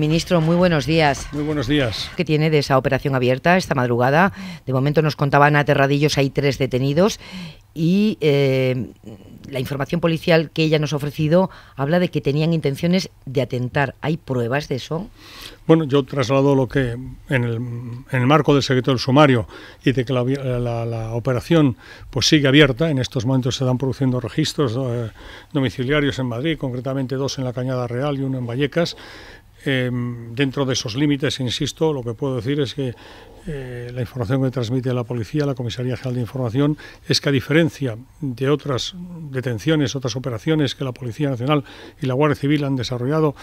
Ministro, muy buenos días. Muy buenos días. ¿Qué tiene de esa operación abierta esta madrugada? De momento nos contaban aterradillos hay tres detenidos y eh, la información policial que ella nos ha ofrecido habla de que tenían intenciones de atentar. ¿Hay pruebas de eso? Bueno, yo traslado lo que en el, marco del secreto del sumario y de que la, operación pues sigue abierta. En estos momentos se están produciendo registros eh, domiciliarios en Madrid, concretamente dos en la Cañada Real y uno en Vallecas. Em, dentro de esos límites, insisto, lo que puedo decir es que eh, la información que transmite la policía, la Comisaría General de Información, es que a diferencia de otras detenciones, otras operaciones que la Policía Nacional y la Guardia Civil han desarrollado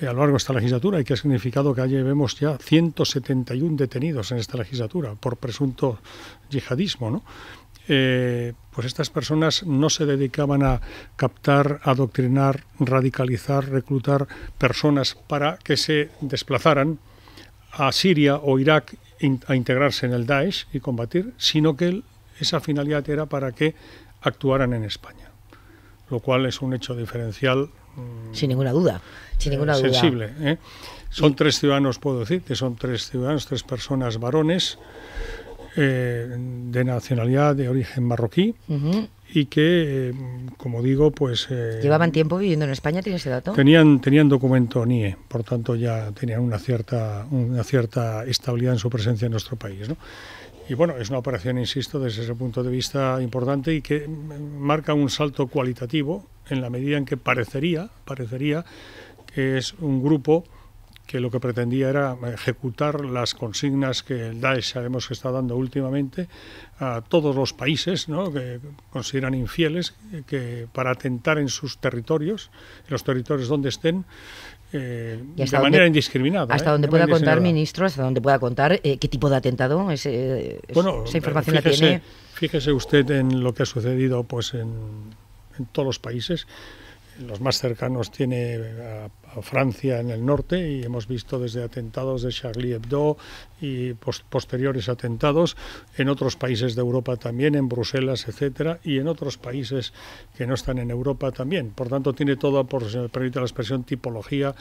eh, a lo largo de esta legislatura y que ha significado que llevemos ya 171 detenidos en esta legislatura por presunto yihadismo, ¿no? Eh, pues estas personas no se dedicaban a captar, adoctrinar, radicalizar, reclutar personas para que se desplazaran a Siria o Irak a integrarse en el Daesh y combatir, sino que esa finalidad era para que actuaran en España, lo cual es un hecho diferencial. Mm, sin ninguna duda, sin ninguna eh, Sensible. ¿eh? Son tres ciudadanos, puedo decir, que son tres ciudadanos, tres personas varones eh, de nacionalidad de origen marroquí y que, eh, como digo, pues... Eh, ¿Llevaban tiempo viviendo en España? tiene ese dato? Tenían, tenían documento NIE, por tanto ya tenían una cierta, una cierta estabilidad en su presencia en nuestro país. Y bueno, es una operación, insisto, desde ese punto de vista importante y que marca un salto cualitativo en la medida en que parecería, parecería que es un grupo que lo que pretendía era ejecutar las consignas que el Daesh sabemos que está dando últimamente a todos los países que consideran infieles que para atentar en sus territorios, en los territorios donde estén, eh, de manera indiscriminada. Hasta ¿eh? donde pueda contar, ministro, hasta donde pueda contar qué tipo de atentado, eh, esa información la tiene. Fíjese usted en lo que ha sucedido pues en todos los países los más cercanos tiene a, Francia en el norte y hemos visto desde atentados de Charlie Hebdo y posteriores atentados en otros países de Europa también, en Bruselas, etcétera, y en otros países que no están en Europa también. Por tanto, tiene toda, por si me permite la expresión, tipología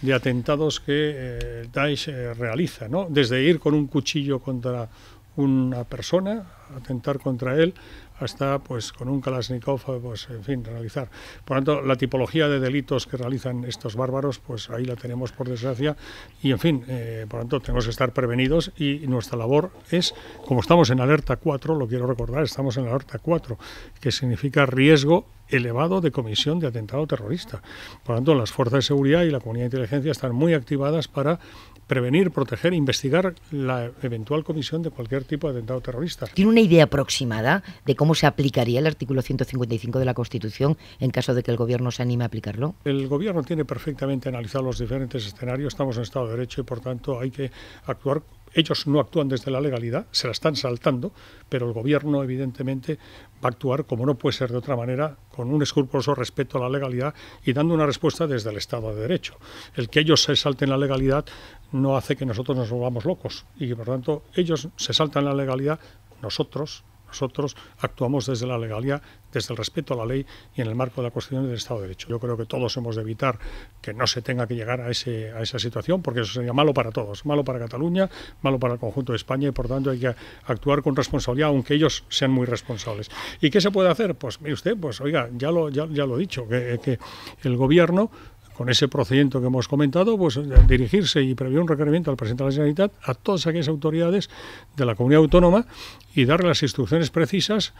de atentados que eh, Daesh eh, realiza, ¿no? Desde ir con un cuchillo contra una persona atentar contra él hasta pues con un Kalashnikov pues en fin realizar por lo tanto la tipología de delitos que realizan estos bárbaros pues ahí la tenemos por desgracia y en fin eh, por tanto tenemos que estar prevenidos y nuestra labor es como estamos en alerta 4 lo quiero recordar estamos en alerta 4 que significa riesgo elevado de comisión de atentado terrorista por tanto las fuerzas de seguridad y la comunidad de inteligencia están muy activadas para prevenir proteger e investigar la eventual comisión de cualquier tipo de atentado terrorista idea aproximada de cómo se aplicaría el artículo 155 de la Constitución en caso de que el Gobierno se anime a aplicarlo? El Gobierno tiene perfectamente analizado los diferentes escenarios. Estamos en Estado de Derecho y, por tanto, hay que actuar ellos no actúan desde la legalidad, se la están saltando, pero el gobierno evidentemente va a actuar como no puede ser de otra manera, con un escrupuloso respeto a la legalidad y dando una respuesta desde el Estado de Derecho. El que ellos se salten la legalidad no hace que nosotros nos volvamos locos y por tanto ellos se saltan la legalidad, nosotros, nosotros actuamos desde la legalidad, desde el respeto a la ley y en el marco de la Constitución del Estado de Derecho. Yo creo que todos hemos de evitar que no se tenga que llegar a, ese, esa situación, porque eso sería malo para todos, malo para Cataluña, malo para el conjunto de España y por tanto hay que actuar con responsabilidad, aunque ellos sean muy responsables. ¿Y qué se puede hacer? Pues mire usted, pues oiga, ya lo, lo he dicho, que el gobierno con ese procedimiento que hemos comentado, pues eh, dirigirse y previo un requerimiento al presidente de la Generalitat a todas aquellas autoridades de la comunidad autónoma y darle las instrucciones precisas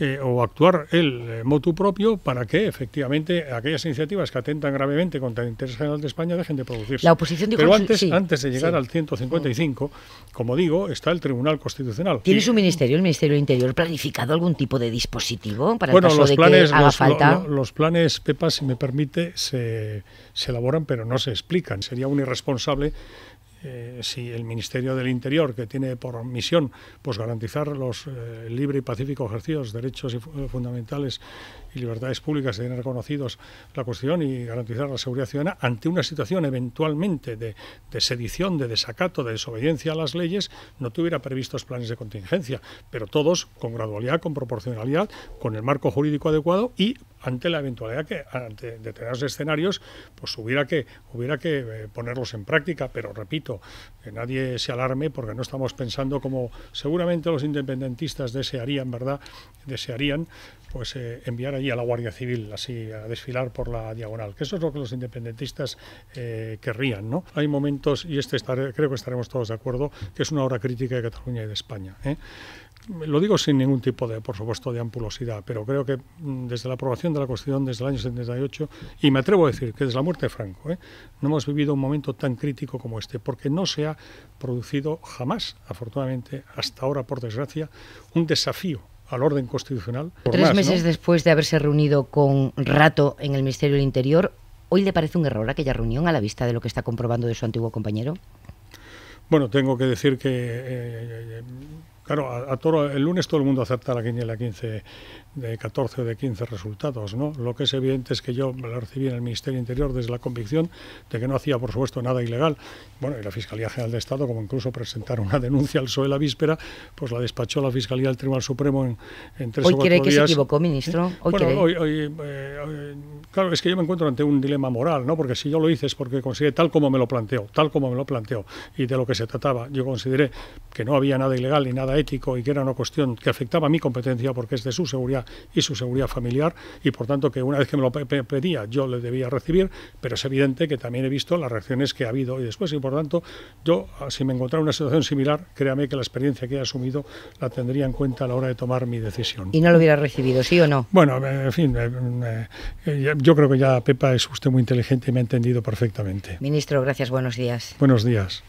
eh, o actuar el eh, motu propio para que efectivamente aquellas iniciativas que atentan gravemente contra el interés general de España dejen de producirse. La oposición Pero antes, antes de llegar al 155, como digo, está el Tribunal Constitucional. ¿Tiene su ministerio, el Ministerio del Interior, planificado algún tipo de dispositivo para el los de planes, que haga los, falta? los planes, Pepa, si me permite, se, se elaboran pero no se explican. Sería un irresponsable eh, si el Ministerio del Interior, que tiene por misión pues garantizar los eh, libre y pacífico ejercidos derechos fundamentales y libertades públicas se reconocidos la cuestión y garantizar la seguridad ciudadana ante una situación eventualmente de, de, sedición, de desacato, de desobediencia a las leyes, no tuviera previstos planes de contingencia, pero todos con gradualidad, con proporcionalidad, con el marco jurídico adecuado y ante la eventualidad que ante determinados escenarios pues hubiera que hubiera que eh, ponerlos en práctica, pero repito, que nadie se alarme porque no estamos pensando como seguramente los independentistas desearían, ¿verdad? Desearían pues eh, enviar allí a la Guardia Civil así a desfilar por la diagonal, que eso es lo que los independentistas eh, querrían, ¿no? Hay momentos y este creo que estaremos todos de acuerdo que es una hora crítica de Cataluña y de España, lo digo sin ningún tipo de, por supuesto, de ampulosidad, pero creo que mm, desde la aprobación de la Constitución, desde el año 78, y me atrevo a decir que desde la muerte de Franco, ¿eh? no hemos vivido un momento tan crítico como este, porque no se ha producido jamás, afortunadamente, hasta ahora, por desgracia, un desafío al orden constitucional. Tres meses después de haberse reunido con Rato en el Ministerio del Interior, ¿hoy le parece un error aquella reunión a la vista de lo que está comprobando de su antiguo compañero? Bueno, tengo que decir que eh, Claro, a, el lunes todo el mundo acepta la quiniela 15, de 14 o de 15 resultados, ¿no? Lo que es evidente es que yo la recibí en el Ministerio Interior desde la convicción de que no hacía, por supuesto, nada ilegal. Bueno, y la Fiscalía General de Estado, como incluso presentar una denuncia al PSOE la víspera, pues la despachó la Fiscalía del Tribunal Supremo en, tres hoy o cuatro cree que se equivocó, ministro? Hoy hoy, eh, claro, es que yo me encuentro ante un dilema moral, ¿no? Porque si yo lo hice es porque consideré tal como me lo planteo, tal como me lo planteo, y de lo que se trataba. Yo consideré que no había nada ilegal ni nada ético y que era una cuestión que afectaba a mi competencia porque es de su seguridad y su seguridad familiar y por tanto que una vez que me lo pedía yo le debía recibir, pero es evidente que también he visto las reacciones que ha habido y después y por tanto yo ah, si me encontrara una situación similar, créame que la experiencia que he asumido la tendría en cuenta a la hora de tomar mi decisión. ¿Y no lo hubiera recibido, sí o no? Bueno, eh, en fin, eh, eh, yo creo que ya Pepa es usted muy inteligente y me ha entendido perfectamente. Ministro, gracias, buenos días. Buenos días.